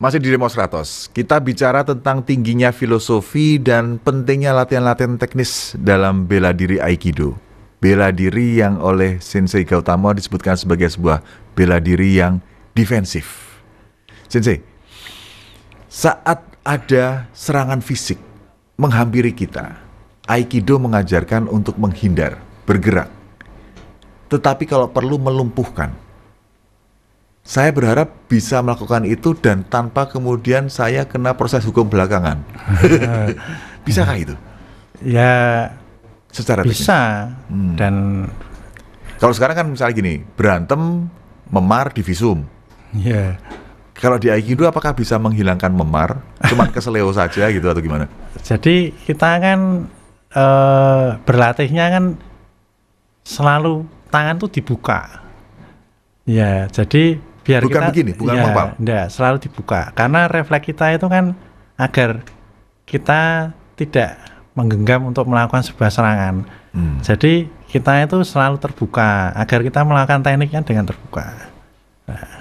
Masih di Demostratos, kita bicara tentang tingginya filosofi dan pentingnya latihan-latihan teknis dalam bela diri Aikido. Bela diri yang oleh Sensei Gautama disebutkan sebagai sebuah bela diri yang defensif. Sensei, saat ada serangan fisik menghampiri kita, Aikido mengajarkan untuk menghindar, bergerak. Tetapi kalau perlu melumpuhkan, saya berharap bisa melakukan itu dan tanpa kemudian saya kena proses hukum belakangan. Bisakah itu? Ya, secara bisa. Hmm. Dan kalau sekarang kan misalnya gini, berantem memar di visum. Ya. Kalau di Aikido apakah bisa menghilangkan memar? cuma keseleo saja gitu atau gimana? Jadi kita kan e, berlatihnya kan selalu tangan tuh dibuka. Ya, jadi biar bukan kita, begini, bukan ya, mempal. Ya, selalu dibuka. Karena refleks kita itu kan agar kita tidak menggenggam untuk melakukan sebuah serangan. Hmm. Jadi kita itu selalu terbuka agar kita melakukan tekniknya dengan terbuka. Nah,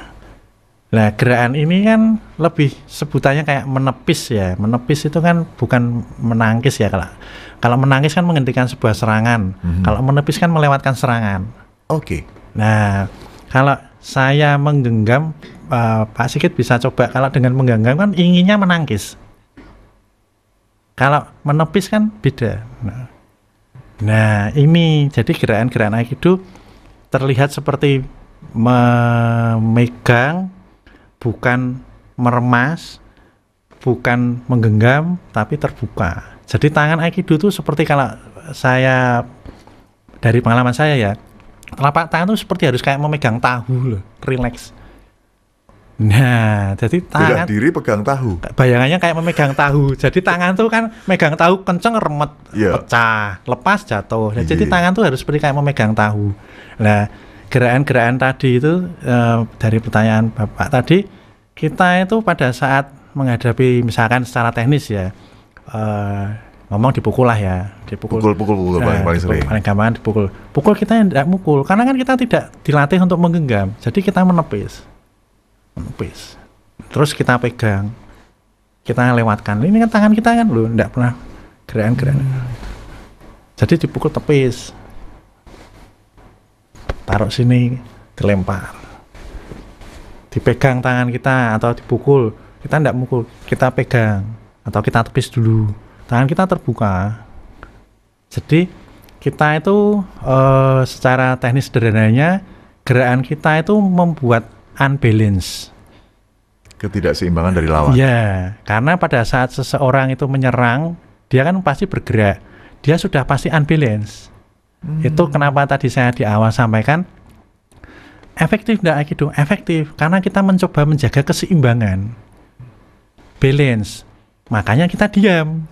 nah gerakan ini kan lebih sebutannya kayak menepis ya. Menepis itu kan bukan menangkis ya kalau kalau menangkis kan menghentikan sebuah serangan. Hmm. Kalau menepis kan melewatkan serangan. Oke. Okay. Nah kalau saya menggenggam uh, Pak Sigit bisa coba kalau dengan menggenggam kan inginnya menangkis kalau menepis kan beda nah, nah ini jadi gerakan-gerakan Aikido terlihat seperti memegang bukan meremas bukan menggenggam tapi terbuka jadi tangan Aikido itu seperti kalau saya dari pengalaman saya ya telapak tangan itu seperti harus kayak memegang tahu loh, relax. Nah, jadi tangan Bila diri pegang tahu. Bayangannya kayak memegang tahu. Jadi tangan tuh kan megang tahu kenceng remet, yeah. pecah, lepas jatuh. Nah, jadi iya. tangan tuh harus seperti kayak memegang tahu. Nah, gerakan-gerakan tadi itu e, dari pertanyaan Bapak tadi kita itu pada saat menghadapi misalkan secara teknis ya e, ngomong dipukul lah ya dipukul pukul pukul, pukul nah, paling paling sering paling gampang dipukul pukul kita yang tidak mukul karena kan kita tidak dilatih untuk menggenggam jadi kita menepis menepis terus kita pegang kita lewatkan ini kan tangan kita kan loh tidak pernah gerakan-gerakan hmm. jadi dipukul tepis taruh sini dilempar dipegang tangan kita atau dipukul kita tidak mukul kita pegang atau kita tepis dulu tangan kita terbuka jadi kita itu uh, secara teknis sederhananya gerakan kita itu membuat unbalance ketidakseimbangan dari lawan. Ya, karena pada saat seseorang itu menyerang, dia kan pasti bergerak. Dia sudah pasti unbalance. Hmm. Itu kenapa tadi saya di awal sampaikan efektif tidak Aikido? Gitu? Efektif karena kita mencoba menjaga keseimbangan. Balance. Makanya kita diam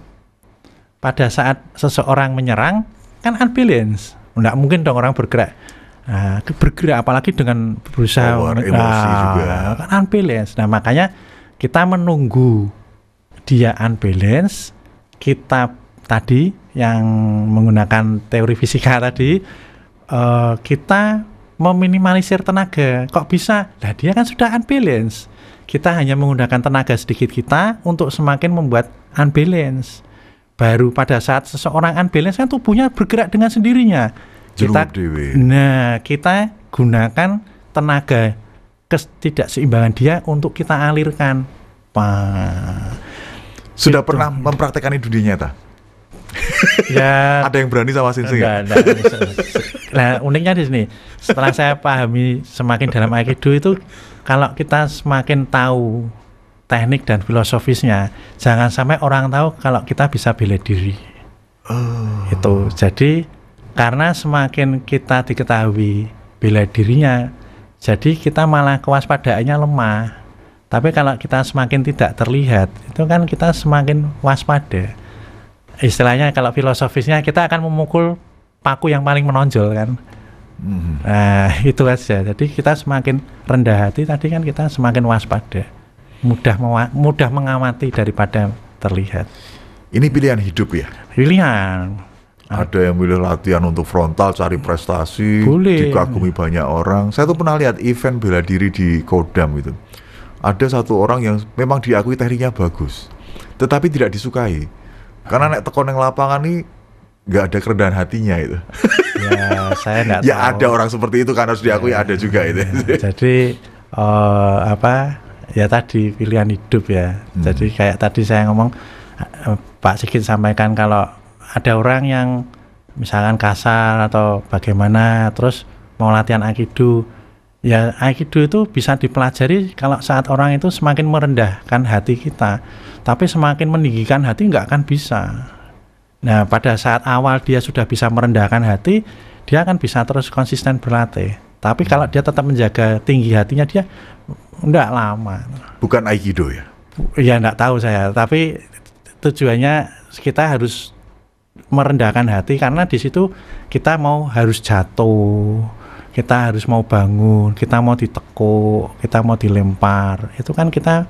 pada saat seseorang menyerang kan unbalance, nggak mungkin dong orang bergerak nah, bergerak apalagi dengan berusaha oh, emosi nah, juga. kan unbalance. nah makanya kita menunggu dia unbalance. kita tadi yang menggunakan teori fisika tadi uh, kita meminimalisir tenaga kok bisa lah dia kan sudah unbalance. kita hanya menggunakan tenaga sedikit kita untuk semakin membuat unbalance baru pada saat seseorang unbalance kan tubuhnya bergerak dengan sendirinya. Kita, nah, kita gunakan tenaga ketidakseimbangan dia untuk kita alirkan. Pak. Sudah gitu. pernah mempraktekkan itu di nyata? ya ada yang berani sama sensei ya? enggak, enggak, enggak. nah uniknya di sini setelah saya pahami semakin dalam aikido itu kalau kita semakin tahu teknik dan filosofisnya. Jangan sampai orang tahu kalau kita bisa bela diri. Oh. Itu. Jadi karena semakin kita diketahui bela dirinya, jadi kita malah kewaspadaannya lemah. Tapi kalau kita semakin tidak terlihat, itu kan kita semakin waspada. Istilahnya kalau filosofisnya kita akan memukul paku yang paling menonjol kan. Hmm. Nah, itu aja. Jadi kita semakin rendah hati tadi kan kita semakin waspada mudah mudah mengamati daripada terlihat. Ini pilihan hidup ya. Pilihan. Ada yang milih latihan untuk frontal, cari prestasi, Boleh. dikagumi banyak orang. Saya tuh pernah lihat event bela diri di Kodam itu. Ada satu orang yang memang diakui tekniknya bagus, tetapi tidak disukai. Karena naik tekon yang lapangan ini nggak ada kerendahan hatinya itu. Ya, saya nggak ya tahu. ada orang seperti itu karena harus diakui ya, ada juga itu. Jadi uh, apa ya tadi pilihan hidup ya. Hmm. Jadi kayak tadi saya ngomong eh, Pak Sigit sampaikan kalau ada orang yang misalkan kasar atau bagaimana terus mau latihan aikido ya aikido itu bisa dipelajari kalau saat orang itu semakin merendahkan hati kita tapi semakin meninggikan hati nggak akan bisa nah pada saat awal dia sudah bisa merendahkan hati dia akan bisa terus konsisten berlatih tapi kalau dia tetap menjaga tinggi hatinya dia enggak lama. Bukan aikido ya? Ya enggak tahu saya, tapi tujuannya kita harus merendahkan hati karena di situ kita mau harus jatuh, kita harus mau bangun, kita mau ditekuk, kita mau dilempar. Itu kan kita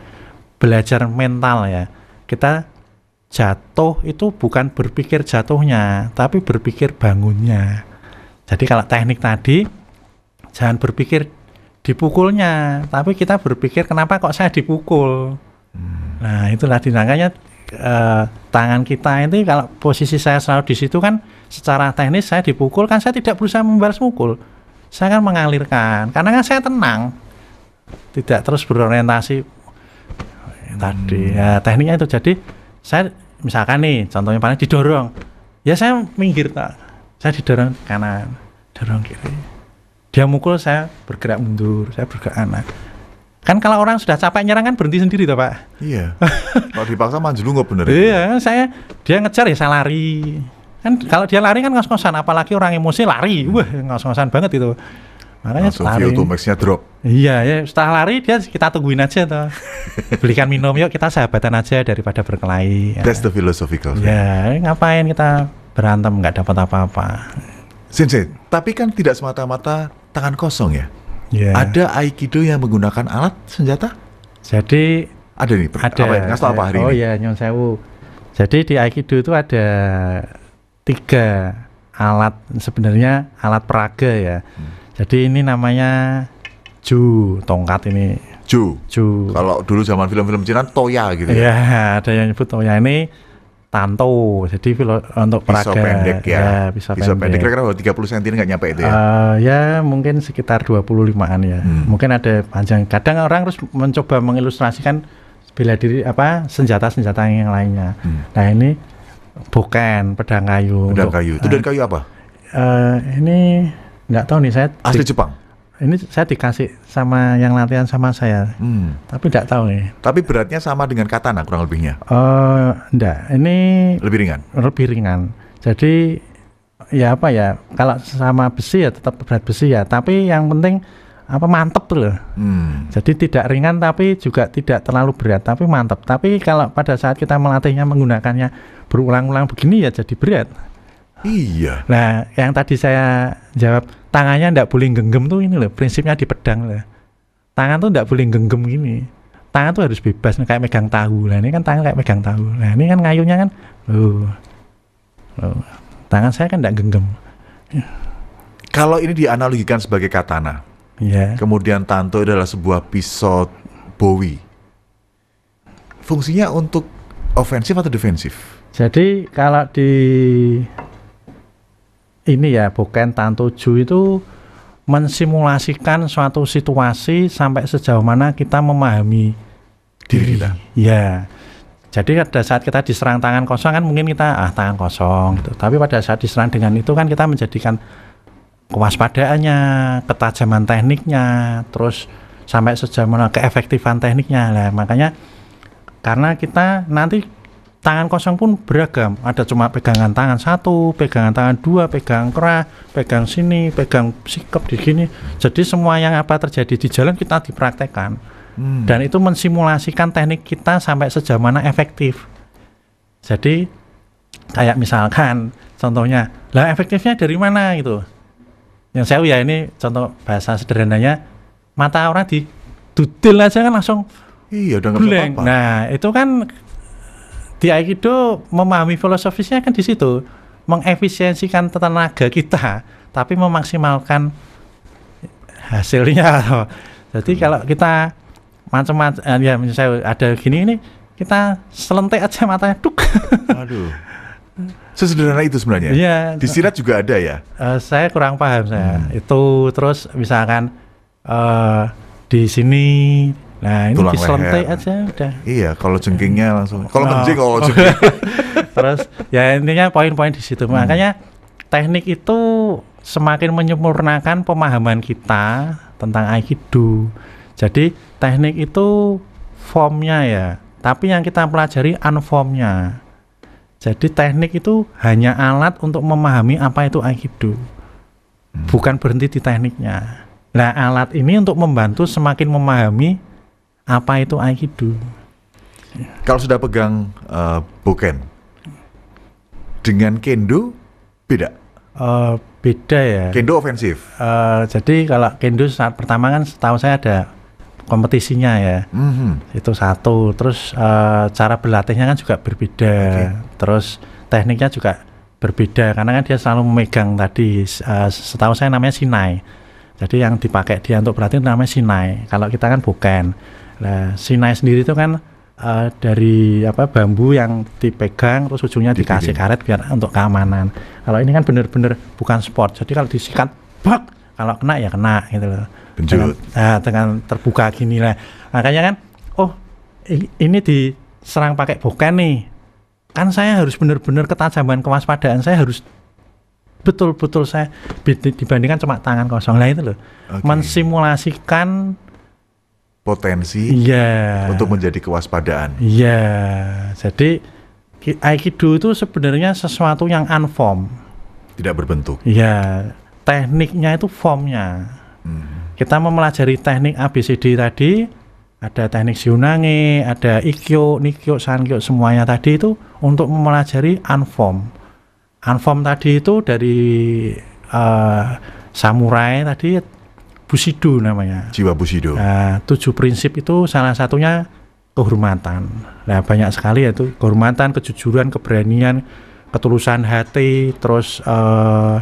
belajar mental ya. Kita jatuh itu bukan berpikir jatuhnya, tapi berpikir bangunnya. Jadi kalau teknik tadi jangan berpikir dipukulnya, tapi kita berpikir kenapa kok saya dipukul. Hmm. Nah, itulah dinangkanya eh, tangan kita ini kalau posisi saya selalu di situ kan secara teknis saya dipukul kan saya tidak berusaha membalas mukul. Saya kan mengalirkan karena kan saya tenang. Tidak terus berorientasi hmm. tadi. Hmm. Ya, tekniknya itu jadi saya misalkan nih contohnya paling didorong. Ya saya minggir tak. Saya didorong kanan, dorong kiri dia mukul saya bergerak mundur saya bergerak anak kan kalau orang sudah capek nyerang kan berhenti sendiri toh pak iya kalau dipaksa maju lu nggak bener iya ya. saya dia ngejar ya saya lari kan kalau dia lari kan ngos-ngosan apalagi orang emosi lari wah ngos-ngosan banget itu makanya Langsung lari maksudnya drop iya ya setelah lari dia kita tungguin aja toh belikan minum yuk kita sahabatan aja daripada berkelahi that's the philosophical ya ngapain kita berantem nggak dapat apa-apa Sensei, tapi kan tidak semata-mata tangan kosong ya. Yeah. Ada aikido yang menggunakan alat senjata? Jadi ada nih. ada. Apa ya? apa hari oh, ini? Oh ya, nyon sewu. Jadi di aikido itu ada tiga alat sebenarnya alat peraga ya. Hmm. Jadi ini namanya ju tongkat ini. Ju. Ju. Kalau dulu zaman film-film Cina toya gitu. ya. ya, ada yang nyebut toya ini Tanto, jadi vilo, untuk pisau peraga, pendek ya, ya bisa pendek. pendek. Kira-kira 30 cm nggak nyampe itu ya? Uh, ya mungkin sekitar 25-an ya, hmm. mungkin ada panjang. Kadang orang harus mencoba mengilustrasikan bila diri apa senjata-senjata yang lainnya. Hmm. Nah ini bukan pedang kayu. Pedang kayu. Itu dari eh, kayu apa? Uh, ini nggak tahu nih saya. Asli Jepang ini saya dikasih sama yang latihan sama saya, hmm. tapi tidak tahu nih. Tapi beratnya sama dengan katana kurang lebihnya? Uh, eh, enggak, ini lebih ringan. Lebih ringan. Jadi ya apa ya, kalau sama besi ya tetap berat besi ya. Tapi yang penting apa mantep tuh loh. Hmm. Jadi tidak ringan tapi juga tidak terlalu berat, tapi mantep. Tapi kalau pada saat kita melatihnya menggunakannya berulang-ulang begini ya jadi berat. Iya. Nah, yang tadi saya jawab tangannya ndak boleh genggam tuh ini loh, prinsipnya di pedang lah. Tangan tuh ndak boleh genggam gini. Tangan tuh harus bebas kayak megang tahu. lah. ini kan tangan kayak megang tahu. Nah, ini kan ngayunya kan Oh. tangan saya kan ndak genggam. Kalau ini dianalogikan sebagai katana. Iya. Kemudian tanto adalah sebuah pisau Bowie. Fungsinya untuk ofensif atau defensif? Jadi kalau di ini ya bukan tan 7 itu mensimulasikan suatu situasi sampai sejauh mana kita memahami diri kita. Ya. Jadi pada saat kita diserang tangan kosong kan mungkin kita ah tangan kosong gitu. Tapi pada saat diserang dengan itu kan kita menjadikan kewaspadaannya, ketajaman tekniknya, terus sampai sejauh mana keefektifan tekniknya lah. Makanya karena kita nanti tangan kosong pun beragam ada cuma pegangan tangan satu pegangan tangan dua pegang kera, pegang sini pegang sikap di sini jadi semua yang apa terjadi di jalan kita dipraktekkan hmm. dan itu mensimulasikan teknik kita sampai sejauh mana efektif jadi kayak misalkan contohnya lah efektifnya dari mana gitu yang saya ya ini contoh bahasa sederhananya mata orang di dudil aja kan langsung iya udah apa-apa nah itu kan di Aikido memahami filosofisnya kan di situ mengefisiensikan tenaga kita tapi memaksimalkan hasilnya jadi hmm. kalau kita macam-macam eh, ya misalnya ada gini ini kita selentik aja matanya duk aduh sesederhana itu sebenarnya ya, disirat juga ada ya uh, saya kurang paham saya hmm. itu terus misalkan uh, di sini Nah ini Tulang diselentai leher. aja udah. Iya, kalau jengkingnya nah. langsung. Kalau no. Oh. kencing kalau jengking. Terus ya intinya poin-poin di situ. Hmm. Makanya teknik itu semakin menyempurnakan pemahaman kita tentang aikido. Jadi teknik itu formnya ya, tapi yang kita pelajari unformnya. Jadi teknik itu hanya alat untuk memahami apa itu aikido. Hmm. Bukan berhenti di tekniknya. Nah, alat ini untuk membantu semakin memahami apa itu aikido. Kalau sudah pegang uh, boken dengan kendo beda. Uh, beda ya. Kendo ofensif. Uh, jadi kalau kendo saat pertama kan setahu saya ada kompetisinya ya. Mm-hmm. Itu satu. Terus uh, cara berlatihnya kan juga berbeda. Okay. Terus tekniknya juga berbeda karena kan dia selalu memegang tadi uh, setahu saya namanya sinai jadi yang dipakai dia untuk berlatih namanya sinai kalau kita kan bukan Nah, sinai sendiri itu kan uh, dari apa bambu yang dipegang terus ujungnya dikasih karet biar untuk keamanan. Kalau ini kan benar-benar bukan sport. Jadi kalau disikat bak kalau kena ya kena gitu loh. Benjut. Dengan, nah, dengan terbuka gini lah. Makanya kan oh ini diserang pakai bokeh nih. Kan saya harus benar-benar ketajaman kewaspadaan saya harus betul-betul saya dibandingkan cuma tangan kosong lah itu loh. Okay. Mensimulasikan potensi yeah. untuk menjadi kewaspadaan. Iya, yeah. jadi Aikido itu sebenarnya sesuatu yang unform. Tidak berbentuk. Iya, tekniknya itu formnya. Hmm. Kita mempelajari teknik ABCD tadi, ada teknik Shionage, ada ikyo, nikyo, Sankyo, semuanya tadi itu untuk mempelajari unform. Unform tadi itu dari uh, samurai tadi Busido namanya. Jiwa Busido. Nah, tujuh prinsip itu salah satunya kehormatan. Nah, banyak sekali itu kehormatan, kejujuran, keberanian, ketulusan hati, terus uh,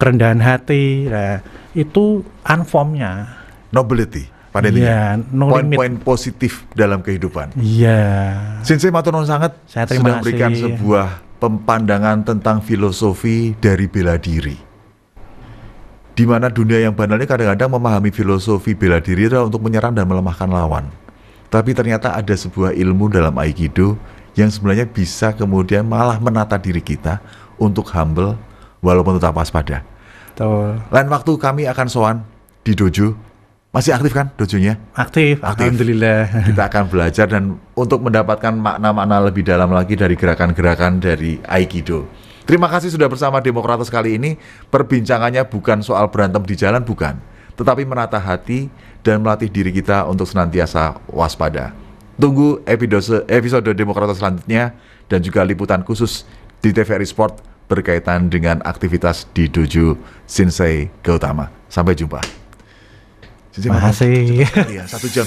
kerendahan hati. Nah, itu unformnya. Nobility pada ya, intinya. No Poin-poin positif dalam kehidupan. Iya. Sensei Matunon sangat Saya terima sudah memberikan sebuah pemandangan tentang filosofi dari bela diri di mana dunia yang banal ini kadang-kadang memahami filosofi bela diri adalah untuk menyerang dan melemahkan lawan. Tapi ternyata ada sebuah ilmu dalam Aikido yang sebenarnya bisa kemudian malah menata diri kita untuk humble walaupun tetap waspada. Lain waktu kami akan soan di dojo. Masih aktif kan dojonya? Aktif, aktif. Alhamdulillah. Kita akan belajar dan untuk mendapatkan makna-makna lebih dalam lagi dari gerakan-gerakan dari Aikido. Terima kasih sudah bersama Demokratus kali ini. Perbincangannya bukan soal berantem di jalan, bukan. Tetapi menata hati dan melatih diri kita untuk senantiasa waspada. Tunggu episode, episode Demokratus selanjutnya dan juga liputan khusus di TVRI Sport berkaitan dengan aktivitas di Dojo Sensei Gautama. Sampai jumpa. Terima kasih. Ya, satu jam.